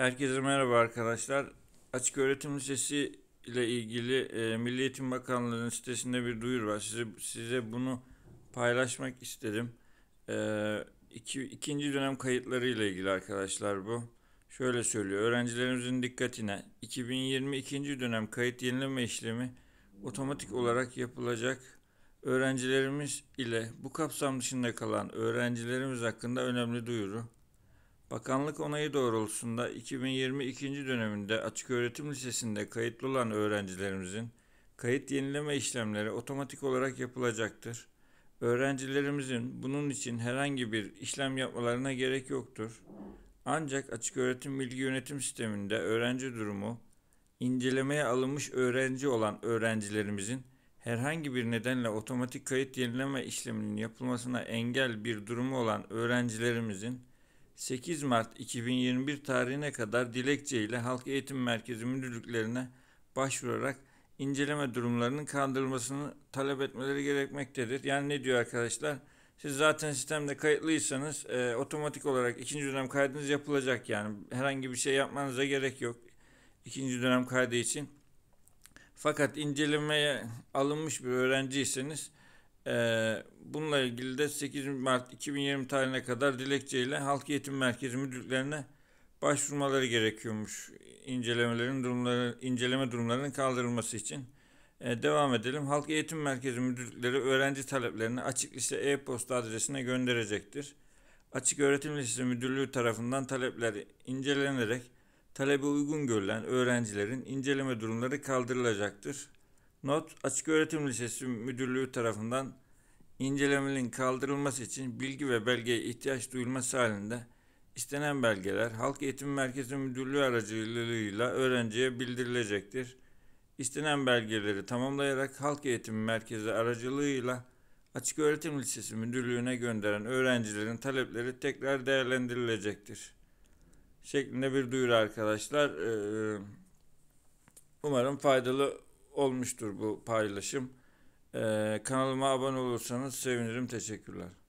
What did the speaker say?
Herkese merhaba arkadaşlar. Açık Öğretim Lisesi ile ilgili e, Milli Eğitim Bakanlığı'nın sitesinde bir duyur var. Size, size bunu paylaşmak istedim. E, iki, ikinci dönem kayıtları ile ilgili arkadaşlar bu. Şöyle söylüyor. Öğrencilerimizin dikkatine 2020 ikinci dönem kayıt yenileme işlemi otomatik olarak yapılacak. Öğrencilerimiz ile bu kapsam dışında kalan öğrencilerimiz hakkında önemli duyuru. Bakanlık onayı doğrultusunda 2022 döneminde açık öğretim lisesinde kayıtlı olan öğrencilerimizin kayıt yenileme işlemleri otomatik olarak yapılacaktır. Öğrencilerimizin bunun için herhangi bir işlem yapmalarına gerek yoktur. Ancak açık öğretim bilgi yönetim sisteminde öğrenci durumu, incelemeye alınmış öğrenci olan öğrencilerimizin herhangi bir nedenle otomatik kayıt yenileme işleminin yapılmasına engel bir durumu olan öğrencilerimizin 8 Mart 2021 tarihine kadar dilekçe ile Halk Eğitim Merkezi müdürlüklerine başvurarak inceleme durumlarının kaldırılmasını talep etmeleri gerekmektedir. Yani ne diyor arkadaşlar? Siz zaten sistemde kayıtlıysanız e, otomatik olarak ikinci dönem kaydınız yapılacak yani. Herhangi bir şey yapmanıza gerek yok ikinci dönem kaydı için. Fakat incelemeye alınmış bir öğrenciyseniz ee, bununla ilgili de 8 Mart 2020 tarihine kadar dilekçeyle Halk Eğitim Merkezi müdürlerine başvurmaları gerekiyormuş incelemelerin durumları inceleme durumlarının kaldırılması için. Ee, devam edelim. Halk Eğitim Merkezi müdürlükleri öğrenci taleplerini açık lise e-posta adresine gönderecektir. Açık Öğretim Lisesi Müdürlüğü tarafından talepler incelenerek talebe uygun görülen öğrencilerin inceleme durumları kaldırılacaktır. Not, Açıköğretim Lisesi Müdürlüğü tarafından incelemenin kaldırılması için bilgi ve belgeye ihtiyaç duyulması halinde istenen belgeler Halk Eğitim Merkezi Müdürlüğü aracılığıyla öğrenciye bildirilecektir. İstenen belgeleri tamamlayarak Halk Eğitim Merkezi aracılığıyla Açık Öğretim Lisesi Müdürlüğü'ne gönderen öğrencilerin talepleri tekrar değerlendirilecektir. Şeklinde bir duyuru arkadaşlar. Ee, umarım faydalı olmuştur bu paylaşım. Ee, kanalıma abone olursanız sevinirim. Teşekkürler.